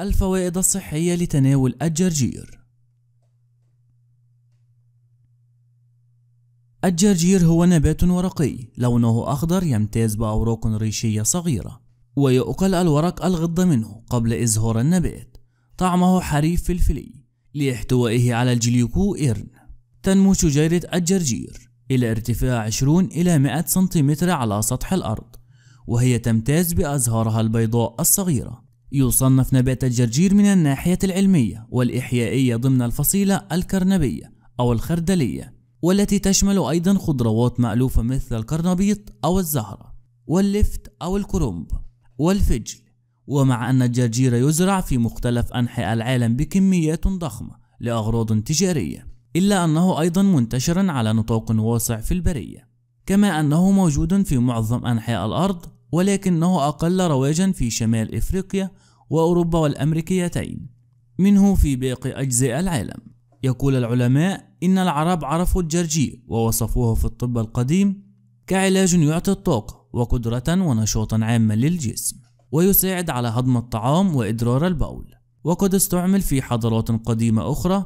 الفوائد الصحية لتناول الجرجير الجرجير هو نبات ورقي لونه أخضر يمتاز بأوراق ريشية صغيرة ويؤكل الورق الغض منه قبل إزهار النبات طعمه حريف فلفلي لاحتوائه على الجليكو إيرن تنمو شجيرة الجرجير إلى ارتفاع 20 إلى 100 سنتيمتر على سطح الأرض وهي تمتاز بأزهارها البيضاء الصغيرة يصنف نبات الجرجير من الناحية العلمية والإحيائية ضمن الفصيلة الكرنبية أو الخردلية والتي تشمل أيضا خضروات مألوفة مثل الكرنبيط أو الزهرة واللفت أو الكرنب والفجل ومع أن الجرجير يزرع في مختلف أنحاء العالم بكميات ضخمة لأغراض تجارية إلا أنه أيضا منتشر على نطاق واسع في البرية كما أنه موجود في معظم أنحاء الأرض ولكنه أقل رواجا في شمال إفريقيا وأوروبا والأمريكيتين منه في باقي أجزاء العالم يقول العلماء إن العرب عرفوا الجرجير ووصفوه في الطب القديم كعلاج يعطي الطاقة وقدرة ونشاطا عاما للجسم ويساعد على هضم الطعام وإدرار البول وقد استعمل في حضارات قديمة أخرى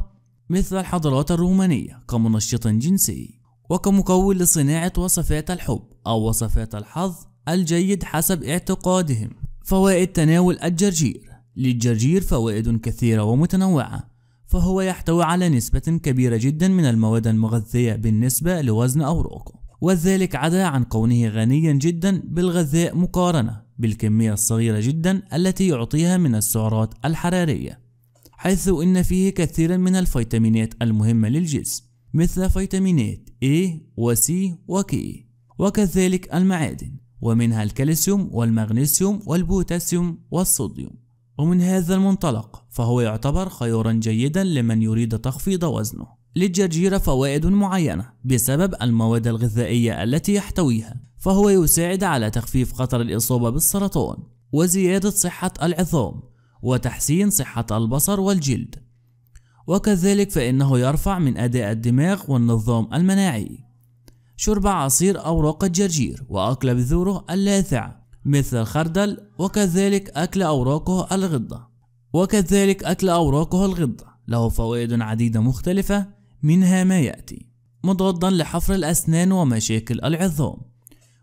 مثل الحضارات الرومانية كمنشط جنسي وكمكون لصناعة وصفات الحب أو وصفات الحظ الجيد حسب اعتقادهم فوائد تناول الجرجير للجرجير فوائد كثيرة ومتنوعة فهو يحتوي على نسبة كبيرة جدا من المواد المغذية بالنسبة لوزن أوراقه وذلك عدا عن كونه غنيا جدا بالغذاء مقارنة بالكمية الصغيرة جدا التي يعطيها من السعرات الحرارية حيث إن فيه كثيرا من الفيتامينات المهمة للجسم مثل فيتامينات A و C و K وكذلك المعادن ومنها الكالسيوم والمغنيسيوم والبوتاسيوم والصوديوم ومن هذا المنطلق فهو يعتبر خيارا جيدا لمن يريد تخفيض وزنه للجرجير فوائد معينة بسبب المواد الغذائية التي يحتويها فهو يساعد على تخفيف خطر الإصابة بالسرطان وزيادة صحة العظام وتحسين صحة البصر والجلد وكذلك فإنه يرفع من أداء الدماغ والنظام المناعي شرب عصير أوراق الجرجير وأكل بذوره اللاذعة مثل الخردل وكذلك أكل أوراقه الغضة وكذلك أكل أوراقه الغضة له فوائد عديدة مختلفة منها ما يأتي مضادا لحفر الأسنان ومشاكل العظام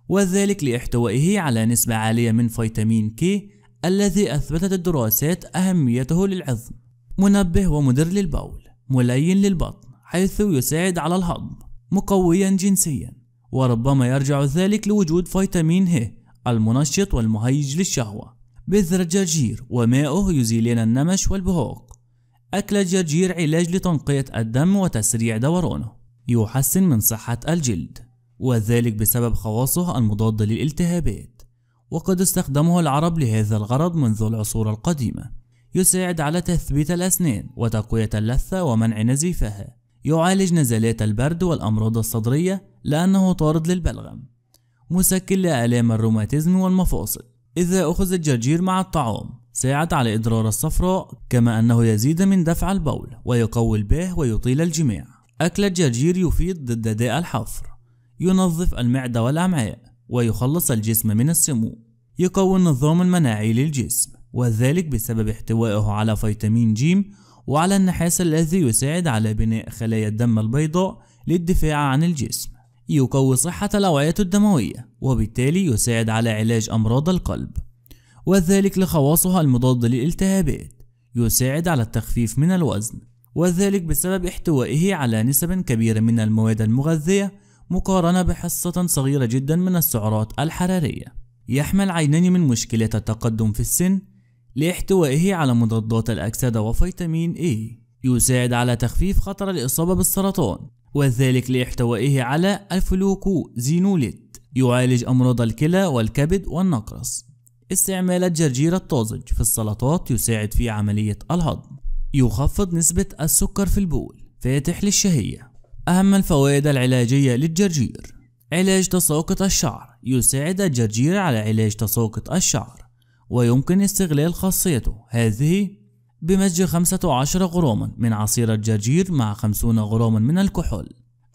وذلك لاحتوائه على نسبة عالية من فيتامين كي الذي أثبتت الدراسات أهميته للعظم منبه ومدر للبول ملين للبطن حيث يساعد على الهضم مقويا جنسيا وربما يرجع ذلك لوجود فيتامين ه المنشط والمهيج للشهوة بذرة الجرجير وماءه يزيلين النمش والبهوق أكل الجرجير علاج لتنقية الدم وتسريع دورانه يحسن من صحة الجلد وذلك بسبب خواصه المضادة للالتهابات وقد استخدمه العرب لهذا الغرض منذ العصور القديمة يساعد على تثبيت الأسنان وتقوية اللثة ومنع نزيفها يعالج نزلات البرد والأمراض الصدرية لأنه طارد للبلغم مسكن لآلام الروماتيزم والمفاصل إذا أخذ الجرجير مع الطعام ساعد على إدرار الصفراء كما أنه يزيد من دفع البول ويقوي الباه ويطيل الجماع أكل الجرجير يفيد ضد داء الحفر ينظف المعدة والأمعاء ويخلص الجسم من السموم يقوي النظام المناعي للجسم وذلك بسبب احتوائه على فيتامين ج وعلى النحاس الذي يساعد على بناء خلايا الدم البيضاء للدفاع عن الجسم يقوي صحة الأوعية الدموية وبالتالي يساعد على علاج أمراض القلب وذلك لخواصها المضاد للالتهابات يساعد على التخفيف من الوزن وذلك بسبب احتوائه على نسب كبيرة من المواد المغذية مقارنة بحصة صغيرة جدا من السعرات الحرارية يحمل عينين من مشكلة التقدم في السن لاحتوائه على مضادات الأكسدة وفيتامين A يساعد على تخفيف خطر الإصابة بالسرطان وذلك لاحتوائه على الفلوكو زينوليت يعالج أمراض الكلى والكبد والنقرس استعمال الجرجير الطازج في السلطات يساعد في عملية الهضم يخفض نسبة السكر في البول فاتح للشهية أهم الفوائد العلاجية للجرجير علاج تساقط الشعر يساعد الجرجير على علاج تساقط الشعر ويمكن استغلال خاصيته هذه بمزج 15 غراما من عصير الجرجير مع 50 غراما من الكحول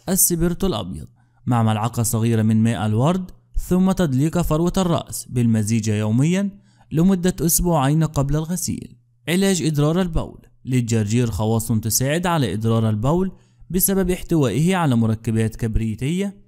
السبرت الأبيض مع ملعقة صغيرة من ماء الورد ثم تدليك فروة الرأس بالمزيج يوميا لمدة أسبوعين قبل الغسيل علاج إدرار البول للجرجير خواص تساعد على إدرار البول بسبب احتوائه على مركبات كبريتية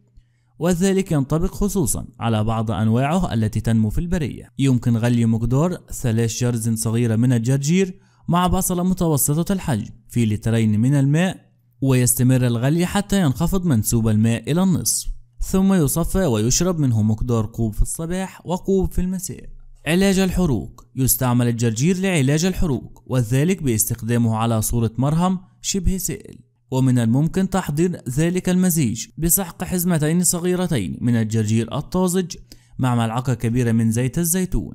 وذلك ينطبق خصوصا على بعض أنواعه التي تنمو في البرية يمكن غلي مقدار ثلاث جرز صغيرة من الجرجير مع بصلة متوسطة الحجم في لترين من الماء ويستمر الغلي حتى ينخفض منسوب الماء إلى النصف ثم يصفى ويشرب منه مقدار كوب في الصباح وكوب في المساء علاج الحروق يستعمل الجرجير لعلاج الحروق وذلك باستخدامه على صورة مرهم شبه سائل ومن الممكن تحضير ذلك المزيج بسحق حزمتين صغيرتين من الجرجير الطازج مع ملعقة كبيرة من زيت الزيتون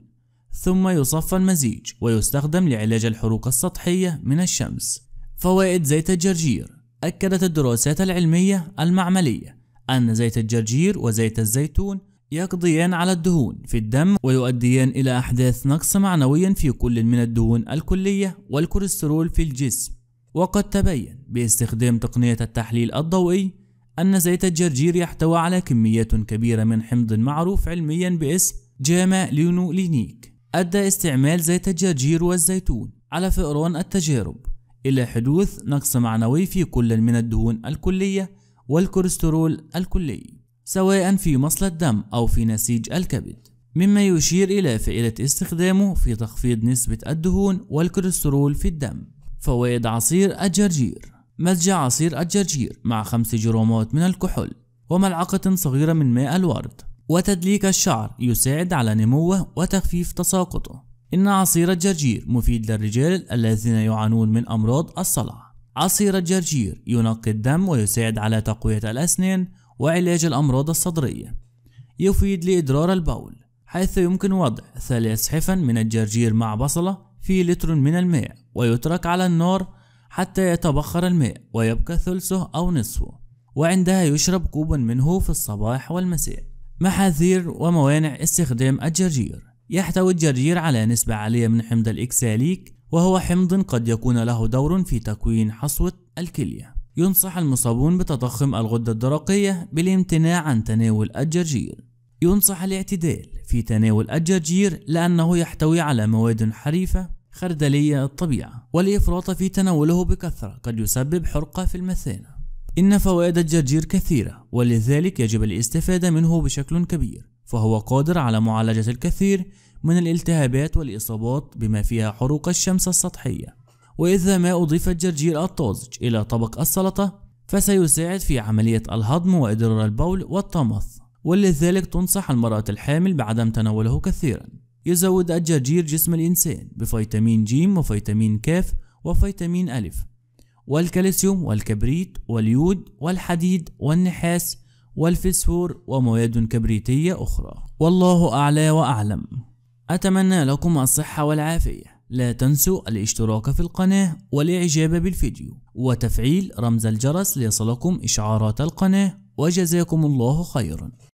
ثم يصفى المزيج ويستخدم لعلاج الحروق السطحية من الشمس فوائد زيت الجرجير أكدت الدراسات العلمية المعملية أن زيت الجرجير وزيت الزيتون يقضيان على الدهون في الدم ويؤديان إلى أحداث نقص معنوي في كل من الدهون الكلية والكوليسترول في الجسم وقد تبين باستخدام تقنية التحليل الضوئي أن زيت الجرجير يحتوي على كميات كبيرة من حمض معروف علميا باسم جاما لينولينيك أدى استعمال زيت الجرجير والزيتون على فئران التجارب إلى حدوث نقص معنوي في كل من الدهون الكلية والكوليسترول الكلي سواء في مصل الدم أو في نسيج الكبد مما يشير إلى فائدة استخدامه في تخفيض نسبة الدهون والكوليسترول في الدم فوائد عصير الجرجير مزج عصير الجرجير مع خمس جرامات من الكحول وملعقة صغيرة من ماء الورد وتدليك الشعر يساعد على نموه وتخفيف تساقطه إن عصير الجرجير مفيد للرجال الذين يعانون من أمراض الصلع عصير الجرجير ينقي الدم ويساعد على تقوية الأسنان وعلاج الأمراض الصدرية يفيد لإدرار البول حيث يمكن وضع ثلاث حفن من الجرجير مع بصلة في لتر من الماء ويترك على النار حتى يتبخر الماء ويبقى ثلثه أو نصفه وعندها يشرب كوب منه في الصباح والمساء محاذير وموانع استخدام الجرجير يحتوي الجرجير على نسبة عالية من حمض الإكساليك وهو حمض قد يكون له دور في تكوين حصوة الكلية ينصح المصابون بتضخم الغدة الدرقية بالامتناع عن تناول الجرجير ينصح الاعتدال في تناول الجرجير لأنه يحتوي على مواد حريفة خردلية الطبيعة والإفراط في تناوله بكثرة قد يسبب حرقة في المثانة إن فوائد الجرجير كثيرة ولذلك يجب الاستفادة منه بشكل كبير فهو قادر على معالجة الكثير من الالتهابات والإصابات بما فيها حروق الشمس السطحية وإذا ما أضيف الجرجير الطازج إلى طبق السلطة فسيساعد في عملية الهضم وإدرار البول والطمث ولذلك تنصح المرأة الحامل بعدم تناوله كثيرا يزود الجرجير جسم الإنسان بفيتامين ج وفيتامين ك وفيتامين أ والكالسيوم والكبريت واليود والحديد والنحاس والفسفور ومواد كبريتية أخرى والله أعلى وأعلم أتمنى لكم الصحة والعافية لا تنسوا الاشتراك في القناة والإعجاب بالفيديو وتفعيل رمز الجرس ليصلكم إشعارات القناة وجزاكم الله خيرا